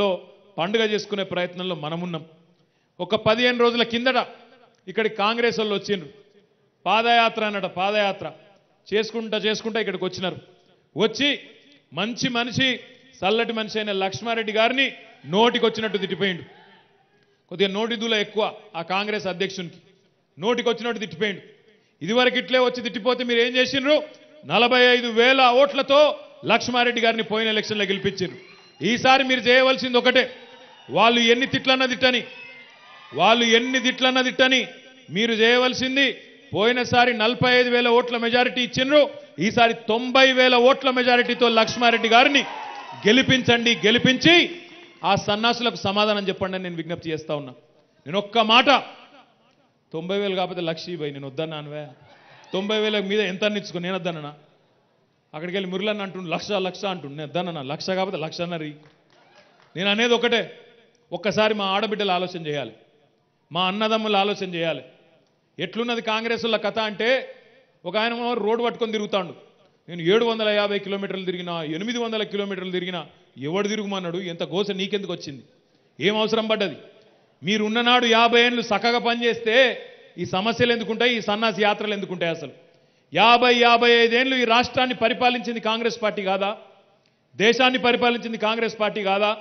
లో పండుగ చేసుకునే ప్రయత్నంలో మనమున్నాం ఒక పదిహేను రోజుల కిందట ఇక్కడికి కాంగ్రెస్ వాళ్ళు వచ్చిండ్రు పాదయాత్ర అన్నట పాదయాత్ర చేసుకుంటా చేసుకుంటా ఇక్కడికి వచ్చినారు వచ్చి మంచి మనిషి చల్లటి మనిషి అయిన లక్ష్మారెడ్డి గారిని నోటికి వచ్చినట్టు తిట్టిపోయిండు కొద్దిగా నోటి దూల ఎక్కువ ఆ కాంగ్రెస్ అధ్యక్షునికి నోటికి వచ్చినట్టు తిట్టిపోయిండు ఇదివరకు ఇట్లే వచ్చి తిట్టిపోతే మీరు ఏం చేసిండ్రు నలభై ఐదు వేల ఓట్లతో లక్ష్మారెడ్డి గారిని పోయిన ఎలక్షన్లో గెలిపించారు ఈసారి మీరు చేయవలసింది ఒకటే వాళ్ళు ఎన్ని తిట్లన్న తిట్టని వాళ్ళు ఎన్ని తిట్లన్న తిట్టని మీరు చేయవలసింది పోయినసారి నలభై ఐదు వేల ఓట్ల మెజారిటీ ఇచ్చినారు ఈసారి తొంభై వేల ఓట్ల మెజారిటీతో లక్ష్మారెడ్డి గారిని గెలిపించండి గెలిపించి ఆ సన్నాసులకు సమాధానం చెప్పండి నేను విజ్ఞప్తి చేస్తా ఉన్నా నేను ఒక్క మాట తొంభై వేలు కాకపోతే లక్ష నేను వద్దన్నానువే తొంభై వేలకు మీద ఎంత అన్నిచ్చుకో నేను వద్దన్నా అక్కడికి వెళ్ళి మురళన్న అంటుండు లక్ష లక్ష అంటుండు నేను దాన్న లక్ష కాకపోతే అన్నరీ నేను అనేది ఒకటే ఒక్కసారి మా ఆడబిడ్డలు ఆలోచన చేయాలి మా అన్నదమ్ములు ఆలోచన చేయాలి ఎట్లున్నది కాంగ్రెస్ వాళ్ళ కథ అంటే ఒక ఆయన రోడ్డు పట్టుకొని తిరుగుతాడు నేను ఏడు వందల యాభై కిలోమీటర్లు తిరిగినా ఎనిమిది వందల కిలోమీటర్లు తిరిగినా ఎవడు తిరుగుమన్నాడు ఎంత గోస నీకెందుకు వచ్చింది ఏం అవసరం పడ్డది మీరున్ననాడు యాభై ఏళ్ళు చక్కగా పనిచేస్తే ఈ సమస్యలు ఎందుకుంటాయి ఈ సన్నాసి యాత్రలు ఎందుకుంటాయి అసలు యాభై యాభై ఐదేళ్లు ఈ రాష్ట్రాన్ని పరిపాలించింది కాంగ్రెస్ పార్టీ కాదా దేశాన్ని పరిపాలించింది కాంగ్రెస్ పార్టీ కాదా